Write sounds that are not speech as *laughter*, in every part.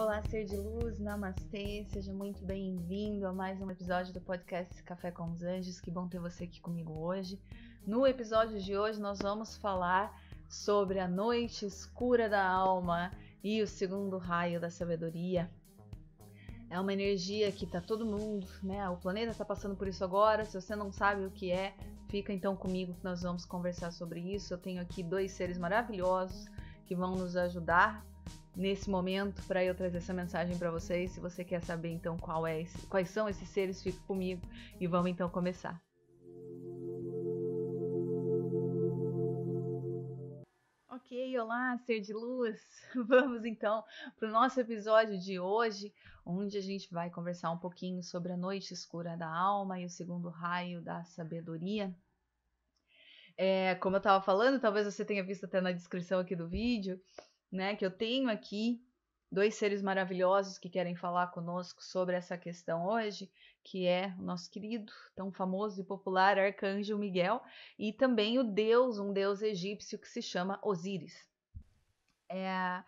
Olá, ser de luz, namastê, seja muito bem-vindo a mais um episódio do podcast Café com os Anjos. Que bom ter você aqui comigo hoje. No episódio de hoje, nós vamos falar sobre a noite escura da alma e o segundo raio da sabedoria. É uma energia que tá todo mundo, né? O planeta está passando por isso agora. Se você não sabe o que é, fica então comigo que nós vamos conversar sobre isso. Eu tenho aqui dois seres maravilhosos que vão nos ajudar nesse momento para eu trazer essa mensagem para vocês. Se você quer saber então qual é esse, quais são esses seres, fique comigo e vamos então começar. Ok, olá, ser de luz. *laughs* Vamos então para o nosso episódio de hoje, onde a gente vai conversar um pouquinho sobre a noite escura da alma e o segundo raio da sabedoria. É, como eu estava falando, talvez você tenha visto até na descrição aqui do vídeo, né, que eu tenho aqui dois seres maravilhosos que querem falar conosco sobre essa questão hoje, que é o nosso querido, tão famoso e popular arcanjo Miguel e também o deus, um deus egípcio que se chama Osíris. É...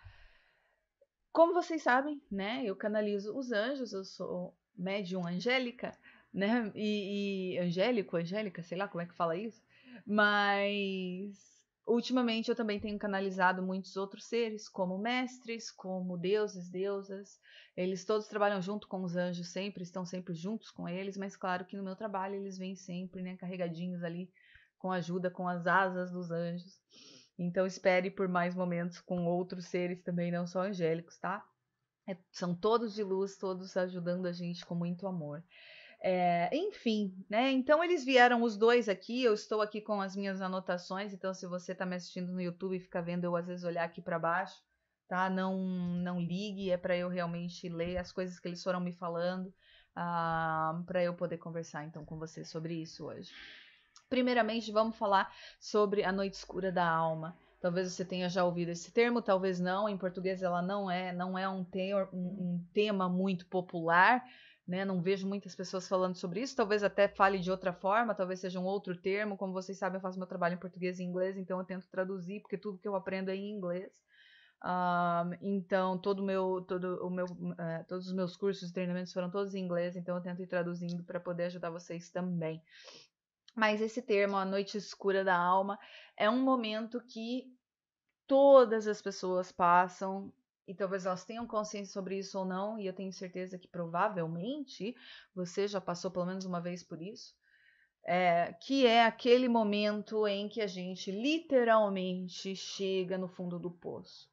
Como vocês sabem, né, eu canalizo os anjos, eu sou médium angélica, né, e, e angélico, angélica, sei lá como é que fala isso, mas Ultimamente eu também tenho canalizado muitos outros seres, como mestres, como deuses, deusas. Eles todos trabalham junto com os anjos sempre, estão sempre juntos com eles, mas claro que no meu trabalho eles vêm sempre, né, carregadinhos ali com ajuda com as asas dos anjos. Então espere por mais momentos com outros seres também, não só angélicos, tá? É, são todos de luz, todos ajudando a gente com muito amor. É, enfim, né? Então eles vieram os dois aqui. Eu estou aqui com as minhas anotações. Então, se você está me assistindo no YouTube e fica vendo eu às vezes olhar aqui para baixo, tá? Não, não ligue. É para eu realmente ler as coisas que eles foram me falando, uh, ah, para eu poder conversar então com você sobre isso hoje. Primeiramente, vamos falar sobre a noite escura da alma. Talvez você tenha já ouvido esse termo, talvez não. Em português, ela não é, não é um, ter, um, um tema muito popular. Né? Não vejo muitas pessoas falando sobre isso. Talvez até fale de outra forma, talvez seja um outro termo. Como vocês sabem, eu faço meu trabalho em português e inglês, então eu tento traduzir, porque tudo que eu aprendo é em inglês. Um, então todo meu, todo o meu, uh, todos os meus cursos e treinamentos foram todos em inglês, então eu tento ir traduzindo para poder ajudar vocês também. Mas esse termo, a noite escura da alma, é um momento que todas as pessoas passam e talvez elas tenham consciência sobre isso ou não, e eu tenho certeza que provavelmente você já passou pelo menos uma vez por isso, é, que é aquele momento em que a gente literalmente chega no fundo do poço.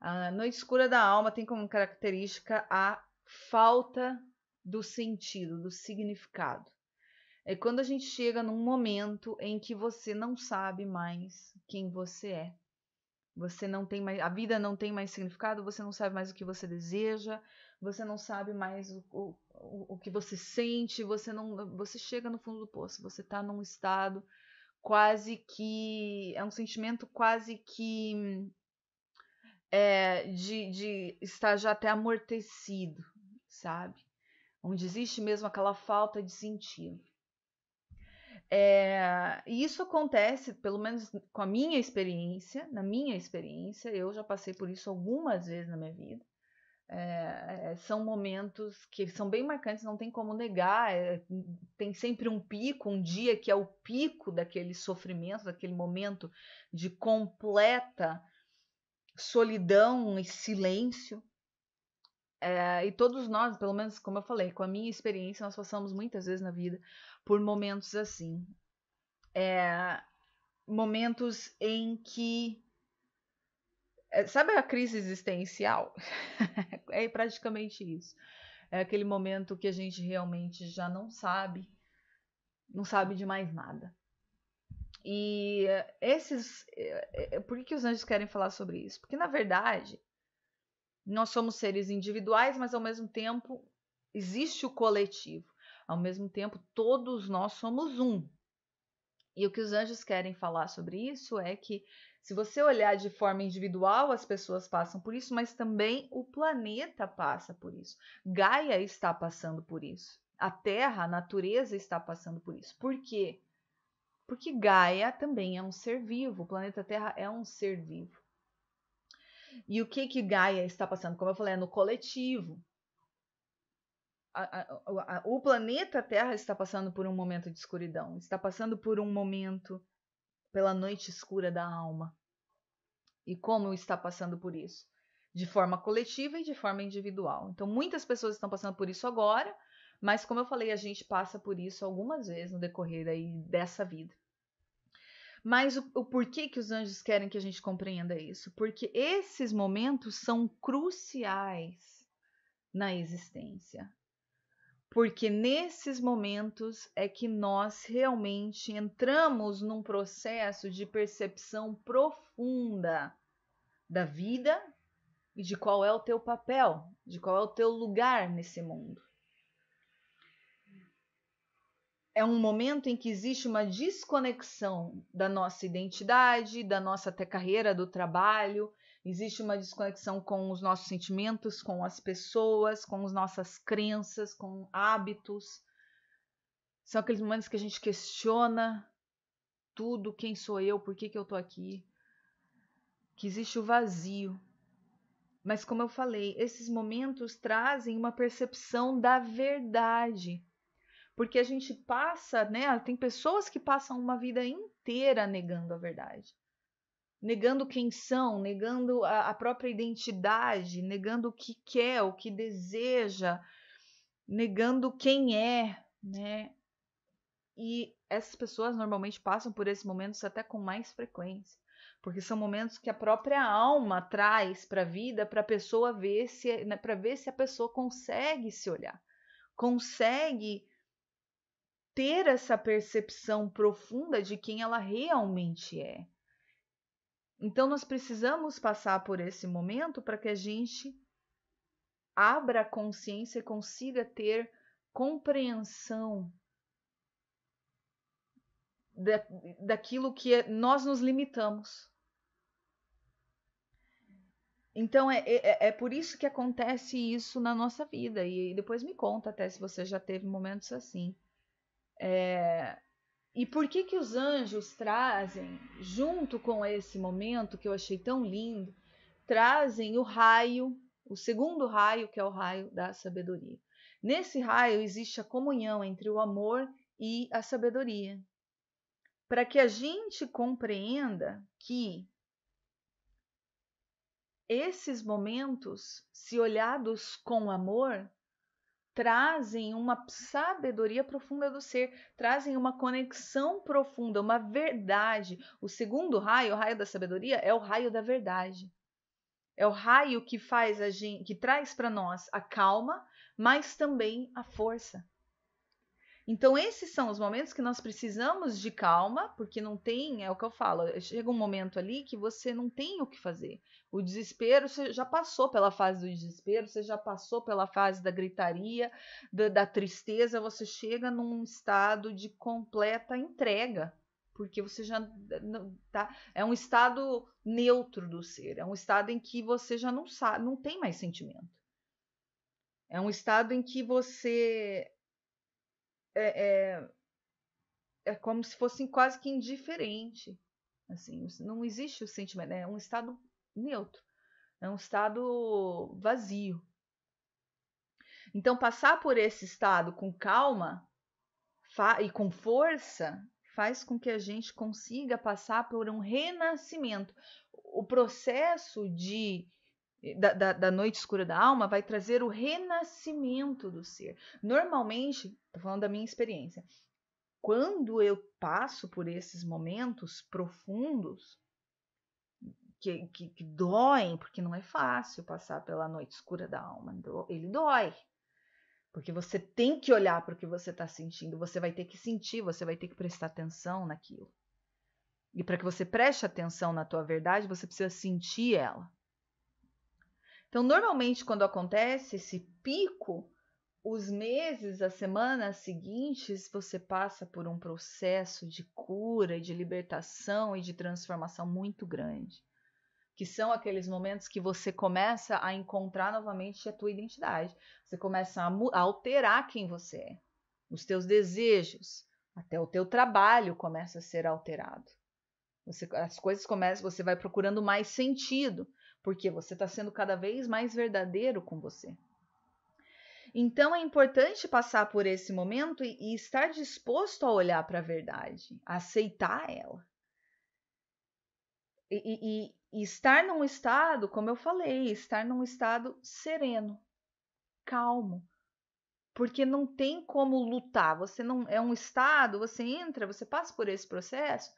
A noite escura da alma tem como característica a falta do sentido, do significado. É quando a gente chega num momento em que você não sabe mais quem você é. Você não tem mais, a vida não tem mais significado, você não sabe mais o que você deseja, você não sabe mais o, o, o que você sente, você não, você chega no fundo do poço, você está num estado quase que é um sentimento quase que é, de, de estar já até amortecido, sabe? Onde existe mesmo aquela falta de sentido. É, e isso acontece, pelo menos com a minha experiência, na minha experiência, eu já passei por isso algumas vezes na minha vida. É, é, são momentos que são bem marcantes, não tem como negar. É, tem sempre um pico, um dia que é o pico daquele sofrimento, daquele momento de completa solidão e silêncio. É, e todos nós, pelo menos como eu falei, com a minha experiência, nós passamos muitas vezes na vida por momentos assim. É, momentos em que. É, sabe a crise existencial? *laughs* é praticamente isso. É aquele momento que a gente realmente já não sabe, não sabe de mais nada. E esses. É, é, por que os anjos querem falar sobre isso? Porque, na verdade, nós somos seres individuais, mas ao mesmo tempo existe o coletivo. Ao mesmo tempo, todos nós somos um. E o que os anjos querem falar sobre isso é que, se você olhar de forma individual, as pessoas passam por isso, mas também o planeta passa por isso. Gaia está passando por isso. A Terra, a natureza está passando por isso. Por quê? Porque Gaia também é um ser vivo. O planeta Terra é um ser vivo. E o que que Gaia está passando? Como eu falei, é no coletivo a, a, o planeta Terra está passando por um momento de escuridão, está passando por um momento pela noite escura da alma. E como está passando por isso? De forma coletiva e de forma individual. Então, muitas pessoas estão passando por isso agora, mas como eu falei, a gente passa por isso algumas vezes no decorrer aí dessa vida. Mas o, o porquê que os anjos querem que a gente compreenda isso? Porque esses momentos são cruciais na existência porque nesses momentos é que nós realmente entramos num processo de percepção profunda da vida e de qual é o teu papel, de qual é o teu lugar nesse mundo. É um momento em que existe uma desconexão da nossa identidade, da nossa até carreira, do trabalho, Existe uma desconexão com os nossos sentimentos, com as pessoas, com as nossas crenças, com hábitos. São aqueles momentos que a gente questiona tudo, quem sou eu, por que, que eu tô aqui. Que existe o vazio. Mas como eu falei, esses momentos trazem uma percepção da verdade. Porque a gente passa, né? Tem pessoas que passam uma vida inteira negando a verdade negando quem são, negando a, a própria identidade, negando o que quer, o que deseja, negando quem é, né? E essas pessoas normalmente passam por esses momentos até com mais frequência, porque são momentos que a própria alma traz para a vida, para a pessoa ver se, né, para ver se a pessoa consegue se olhar, consegue ter essa percepção profunda de quem ela realmente é. Então, nós precisamos passar por esse momento para que a gente abra a consciência e consiga ter compreensão da, daquilo que é, nós nos limitamos. Então, é, é, é, é, por isso que acontece isso na nossa vida. E depois me conta até se você já teve momentos assim. É, e por que que os anjos trazem, junto com esse momento que eu achei tão lindo, trazem o raio, o segundo raio, que é o raio da sabedoria. Nesse raio existe a comunhão entre o amor e a sabedoria. Para que a gente compreenda que esses momentos, se olhados com amor, trazem uma sabedoria profunda do ser, trazem uma conexão profunda, uma verdade. O segundo raio, o raio da sabedoria, é o raio da verdade. É o raio que faz a gente, que traz para nós a calma, mas também a força. Então, esses são os momentos que nós precisamos de calma, porque não tem, é o que eu falo, chega um momento ali que você não tem o que fazer. O desespero, você já passou pela fase do desespero, você já passou pela fase da gritaria, da, da tristeza, você chega num estado de completa entrega, porque você já tá, é um estado neutro do ser, é um estado em que você já não sabe, não tem mais sentimento. É um estado em que você é, é, é como se fosse quase que indiferente. Assim, não existe o sentimento, né, é um estado neutro, é um estado vazio. Então, passar por esse estado com calma e com força faz com que a gente consiga passar por um renascimento. O processo de da, da, da, noite escura da alma vai trazer o renascimento do ser. Normalmente, estou falando da minha experiência, quando eu passo por esses momentos profundos, que, que, que doem, porque não é fácil passar pela noite escura da alma, ele dói. Porque você tem que olhar para o que você está sentindo, você vai ter que sentir, você vai ter que prestar atenção naquilo. E para que você preste atenção na tua verdade, você precisa sentir ela. Então, normalmente, quando acontece esse pico, os meses, as semanas seguintes, você passa por um processo de cura, de libertação e de transformação muito grande, que são aqueles momentos que você começa a encontrar novamente a tua identidade, você começa a, a alterar quem você é, os teus desejos, até o teu trabalho começa a ser alterado. Você, as coisas começam, você vai procurando mais sentido porque você está sendo cada vez mais verdadeiro com você. Então é importante passar por esse momento e, e estar disposto a olhar para a verdade, a aceitar ela. E, e, e estar num estado, como eu falei, estar num estado sereno, calmo, porque não tem como lutar. Você não é um estado, você entra, você passa por esse processo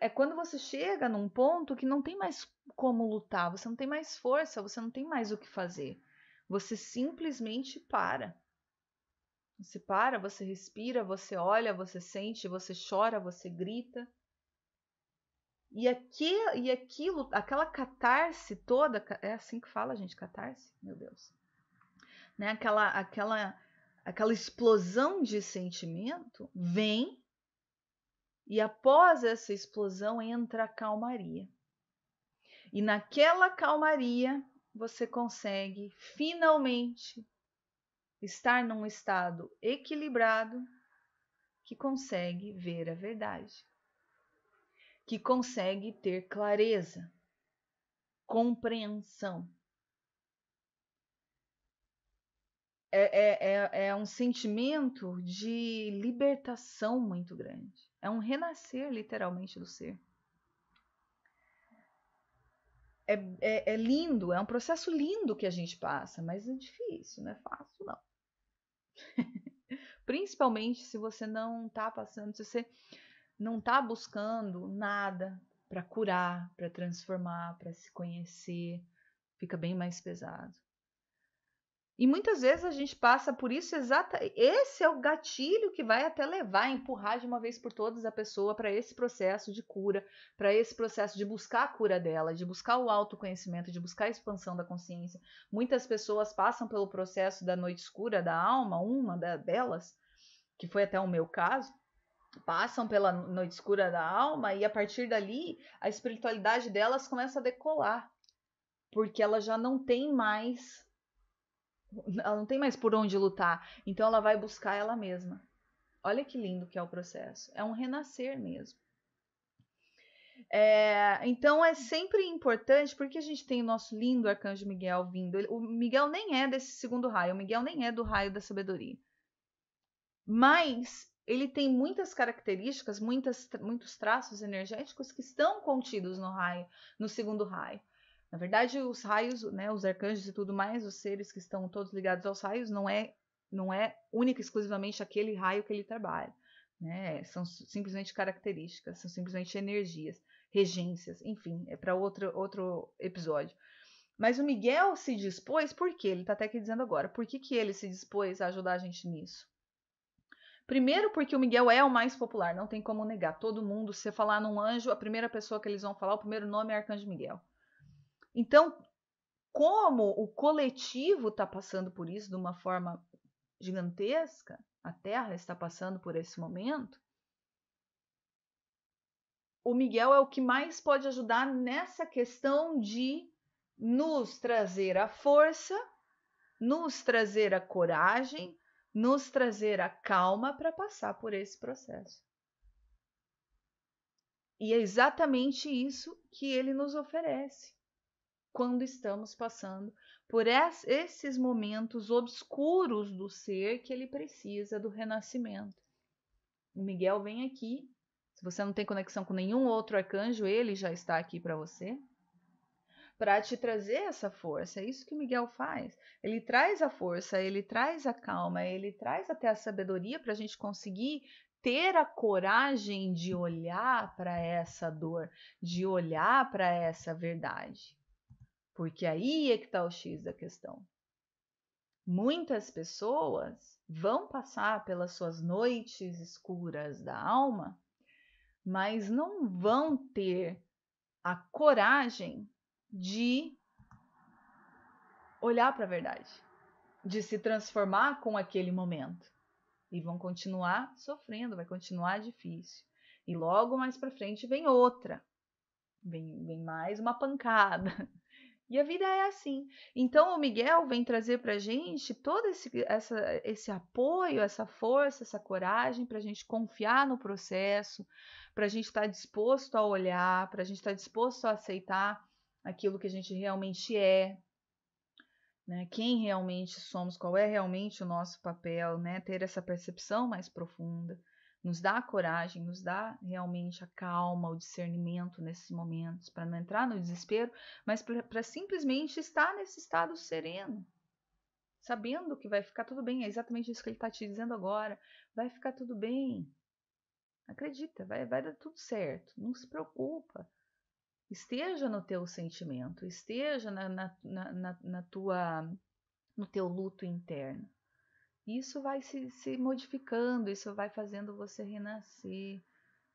é quando você chega num ponto que não tem mais como lutar, você não tem mais força, você não tem mais o que fazer. Você simplesmente para. Você para, você respira, você olha, você sente, você chora, você grita. E, aqui, e aquilo, aquela catarse toda, é assim que fala, gente, catarse? Meu Deus. Né? Aquela, aquela, aquela explosão de sentimento vem e após essa explosão entra a calmaria. E naquela calmaria você consegue finalmente estar num estado equilibrado que consegue ver a verdade, que consegue ter clareza, compreensão. É, é, é, é um sentimento de libertação muito grande. É um renascer, literalmente, do ser. É, é, é, lindo, é um processo lindo que a gente passa, mas é difícil, não é fácil, não. *laughs* Principalmente se você não está passando, se você não está buscando nada para curar, para transformar, para se conhecer, fica bem mais pesado. E muitas vezes a gente passa por isso exata. Esse é o gatilho que vai até levar, empurrar de uma vez por todas a pessoa para esse processo de cura, para esse processo de buscar a cura dela, de buscar o autoconhecimento, de buscar a expansão da consciência. Muitas pessoas passam pelo processo da noite escura da alma, uma delas, que foi até o meu caso, passam pela noite escura da alma e a partir dali a espiritualidade delas começa a decolar, porque ela já não tem mais ela não tem mais por onde lutar, então ela vai buscar ela mesma. Olha que lindo que é o processo, é um renascer mesmo. É, então é sempre importante, porque a gente tem o nosso lindo arcanjo Miguel vindo. o Miguel nem é desse segundo raio, o Miguel nem é do raio da sabedoria. Mas ele tem muitas características, muitas, muitos traços energéticos que estão contidos no raio, no segundo raio. Na verdade, os raios, né, os arcanjos e tudo mais, os seres que estão todos ligados aos raios, não é, não é única e exclusivamente aquele raio que ele trabalha. Né? São simplesmente características, são simplesmente energias, regências, enfim, é para outro, outro episódio. Mas o Miguel se dispôs, por quê? Ele está até aqui dizendo agora. Por que, que ele se dispôs a ajudar a gente nisso? Primeiro, porque o Miguel é o mais popular, não tem como negar. Todo mundo, se você falar num anjo, a primeira pessoa que eles vão falar, o primeiro nome é Arcanjo Miguel. Então, como o coletivo está passando por isso de uma forma gigantesca, a Terra está passando por esse momento, o Miguel é o que mais pode ajudar nessa questão de nos trazer a força, nos trazer a coragem, nos trazer a calma para passar por esse processo. E é exatamente isso que ele nos oferece quando estamos passando por esses momentos obscuros do ser que ele precisa do renascimento. O Miguel vem aqui. Se você não tem conexão com nenhum outro arcanjo, ele já está aqui para você. Para te trazer essa força, é isso que o Miguel faz. Ele traz a força, ele traz a calma, ele traz até a sabedoria para a gente conseguir ter a coragem de olhar para essa dor, de olhar para essa verdade. Porque aí é que está o X da questão. Muitas pessoas vão passar pelas suas noites escuras da alma, mas não vão ter a coragem de olhar para a verdade, de se transformar com aquele momento. E vão continuar sofrendo, vai continuar difícil. E logo mais para frente vem outra, vem, vem mais uma pancada. *laughs* E a vida é assim. Então o Miguel vem trazer para a gente todo esse, essa, esse apoio, essa força, essa coragem para a gente confiar no processo, para a gente estar tá disposto a olhar, para a gente estar tá disposto a aceitar aquilo que a gente realmente é, né? Quem realmente somos, qual é realmente o nosso papel, né? Ter essa percepção mais profunda nos dá a coragem, nos dá realmente a calma, o discernimento nesses momentos, para não entrar no desespero, mas para simplesmente estar nesse estado sereno, sabendo que vai ficar tudo bem. É exatamente isso que ele está te dizendo agora: vai ficar tudo bem. Acredita, vai, vai dar tudo certo, não se preocupa. Esteja no teu sentimento, esteja na, na, na, na tua, no teu luto interno. Isso vai se, se modificando, isso vai fazendo você renascer.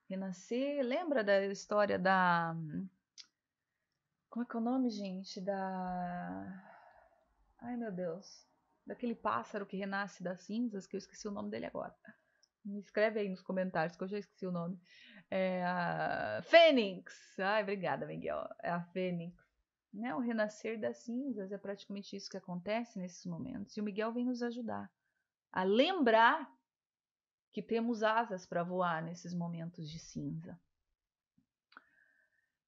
Renascer, lembra da história da. Como é que é o nome, gente? Da. Ai meu Deus. Daquele pássaro que renasce das cinzas, que eu esqueci o nome dele agora. Me escreve aí nos comentários, que eu já esqueci o nome. É a Fênix! Ai, obrigada, Miguel. É a Fênix. Né? O renascer das cinzas é praticamente isso que acontece nesses momentos. E o Miguel vem nos ajudar a lembrar que temos asas para voar nesses momentos de cinza.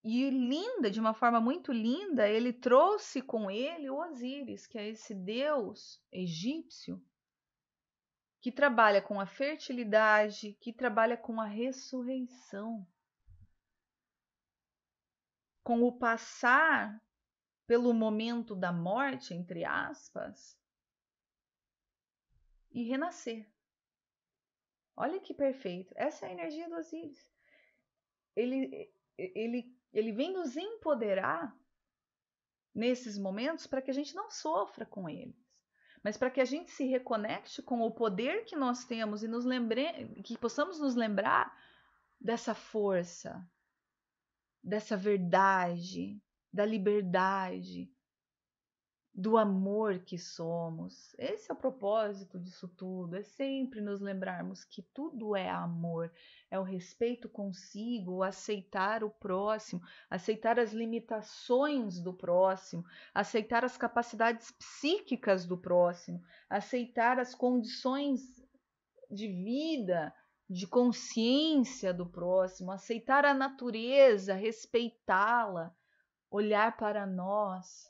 E linda, de uma forma muito linda, ele trouxe com ele o Osíris, que é esse deus egípcio que trabalha com a fertilidade, que trabalha com a ressurreição, com o passar pelo momento da morte, entre aspas, e renascer. Olha que perfeito. Essa é a energia do Osíris. Ele, ele, ele vem nos empoderar nesses momentos para que a gente não sofra com eles, mas para que a gente se reconecte com o poder que nós temos e nos lembre, que possamos nos lembrar dessa força, dessa verdade, da liberdade, do amor que somos. Esse é o propósito disso tudo, é sempre nos lembrarmos que tudo é amor, é o respeito consigo, o aceitar o próximo, aceitar as limitações do próximo, aceitar as capacidades psíquicas do próximo, aceitar as condições de vida, de consciência do próximo, aceitar a natureza, respeitá-la, olhar para nós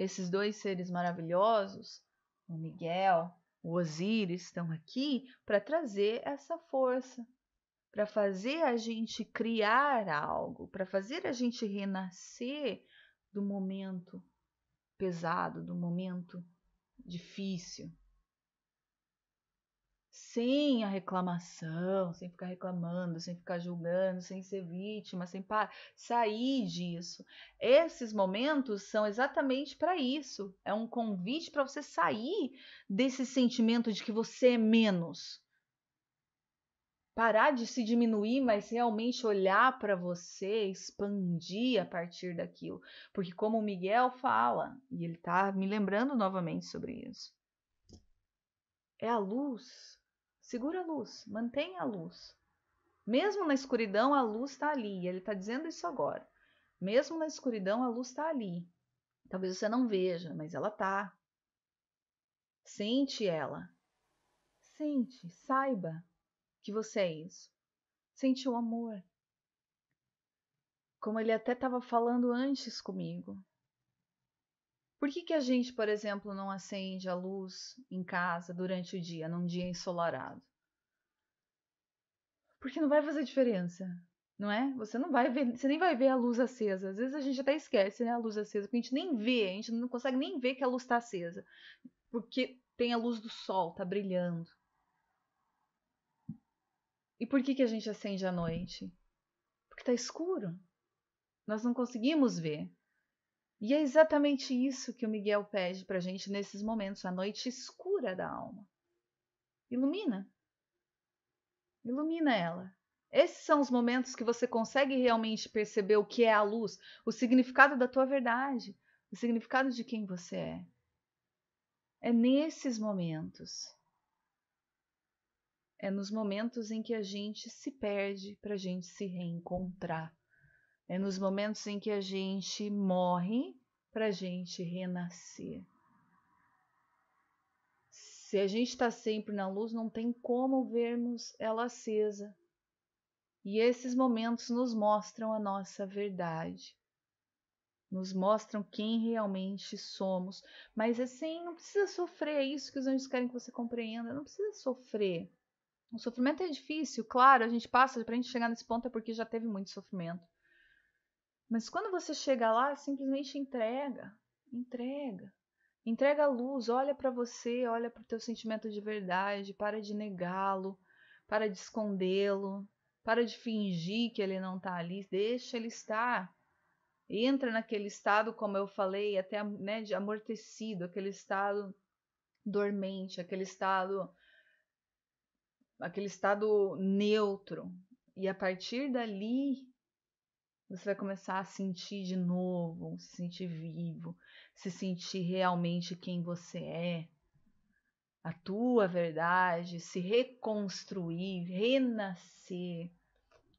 esses dois seres maravilhosos, o Miguel, o Osíris, estão aqui para trazer essa força, para fazer a gente criar algo, para fazer a gente renascer do momento pesado, do momento difícil sem a reclamação, sem ficar reclamando, sem ficar julgando, sem ser vítima, sem sair disso. Esses momentos são exatamente para isso. É um convite para você sair desse sentimento de que você é menos. Parar de se diminuir, mas realmente olhar para você, expandir a partir daquilo. Porque, como o Miguel fala, e ele está me lembrando novamente sobre isso, é a luz Segura a luz, mantenha a luz. Mesmo na escuridão, a luz está ali. Ele está dizendo isso agora. Mesmo na escuridão, a luz está ali. Talvez você não veja, mas ela está. Sente ela. Sente, saiba que você é isso. Sente o amor. Como ele até estava falando antes comigo. Por que, que a gente, por exemplo, não acende a luz em casa durante o dia, num dia ensolarado? Porque não vai fazer diferença, não é? Você não vai ver, você nem vai ver a luz acesa. Às vezes a gente até esquece, né, a luz acesa, porque a gente nem vê, a gente não consegue nem ver que a luz está acesa, porque tem a luz do sol, tá brilhando. E por que que a gente acende à noite? Porque tá escuro. Nós não conseguimos ver. E é exatamente isso que o Miguel pede para a gente nesses momentos, a noite escura da alma. Ilumina. Ilumina ela. Esses são os momentos que você consegue realmente perceber o que é a luz, o significado da tua verdade, o significado de quem você é. É nesses momentos. É nos momentos em que a gente se perde para a gente se reencontrar. É nos momentos em que a gente morre para a gente renascer. Se a gente está sempre na luz, não tem como vermos ela acesa. E esses momentos nos mostram a nossa verdade, nos mostram quem realmente somos. Mas assim, não precisa sofrer, é isso que os anjos querem que você compreenda, não precisa sofrer. O sofrimento é difícil, claro, a gente passa, para a gente chegar nesse ponto é porque já teve muito sofrimento. Mas quando você chega lá, simplesmente entrega, entrega. Entrega a luz, olha para você, olha para o teu sentimento de verdade, para de negá-lo, para de escondê-lo, para de fingir que ele não está ali, deixa ele estar. Entra naquele estado, como eu falei, até né, de amortecido, aquele estado dormente, aquele estado aquele estado neutro. E a partir dali você vai começar a sentir de novo, se sentir vivo, se sentir realmente quem você é, a tua verdade, se reconstruir, renascer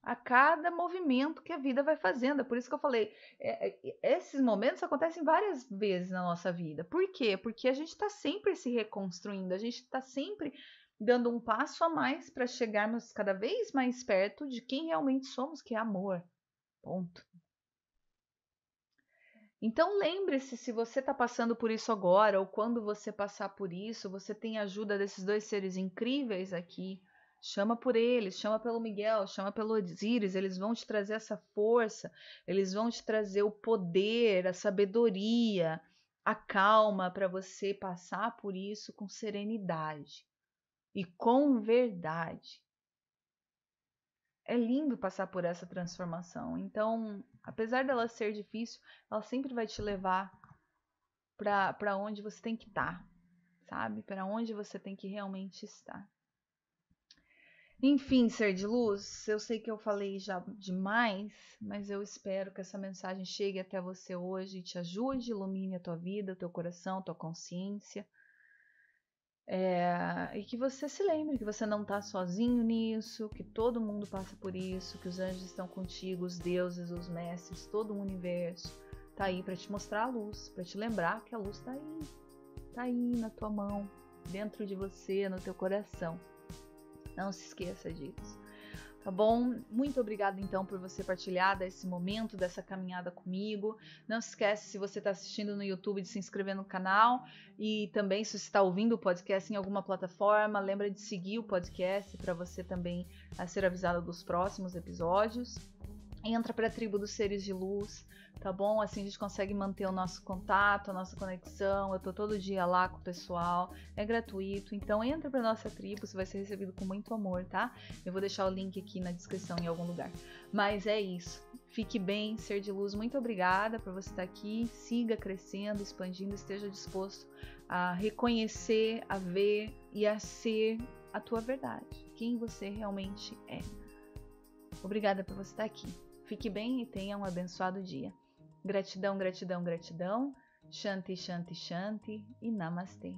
a cada movimento que a vida vai fazendo. É por isso que eu falei, é, é esses momentos acontecem várias vezes na nossa vida. Por quê? Porque a gente está sempre se reconstruindo, a gente está sempre dando um passo a mais para chegarmos cada vez mais perto de quem realmente somos, que é amor. Ponto. Então lembre-se, se você está passando por isso agora, ou quando você passar por isso, você tem a ajuda desses dois seres incríveis aqui. Chama por eles, chama pelo Miguel, chama pelo Osíris, eles vão te trazer essa força, eles vão te trazer o poder, a sabedoria, a calma para você passar por isso com serenidade e com verdade é lindo passar por essa transformação. Então, apesar dela ser difícil, ela sempre vai te levar para onde você tem que estar, tá, sabe? Para onde você tem que realmente estar. Enfim, ser de luz, eu sei que eu falei já demais, mas eu espero que essa mensagem chegue até você hoje e te ajude, ilumine a tua vida, o teu coração, a tua consciência. É, e que você se lembre que você não está sozinho nisso, que todo mundo passa por isso, que os anjos estão contigo, os deuses, os mestres, todo o universo está aí para te mostrar a luz, para te lembrar que a luz está aí, está aí na tua mão, dentro de você, no teu coração. Não se esqueça disso tá bom? Muito obrigada então por você partilhar esse momento, dessa caminhada comigo. Não se esquece se você está assistindo no YouTube de se inscrever no canal e também se está ouvindo o podcast em alguma plataforma, lembra de seguir o podcast para você também eh, ser avisado dos próximos episódios entra para a tribo dos seres de luz, tá bom? Assim a gente consegue manter o nosso contato, a nossa conexão. Eu tô todo dia lá com o pessoal, é gratuito. Então entra para nossa tribo, você vai ser recebido com muito amor, tá? Eu vou deixar o link aqui na descrição em algum lugar. Mas é isso. Fique bem, ser de luz. Muito obrigada por você estar tá aqui. Siga crescendo, expandindo, esteja disposto a reconhecer, a ver e a ser a tua verdade, quem você realmente é. Obrigada por você estar tá aqui. Fique bem e tenha um abençoado dia. Gratidão, gratidão, gratidão. Shanti, shanti, shanti e namastê.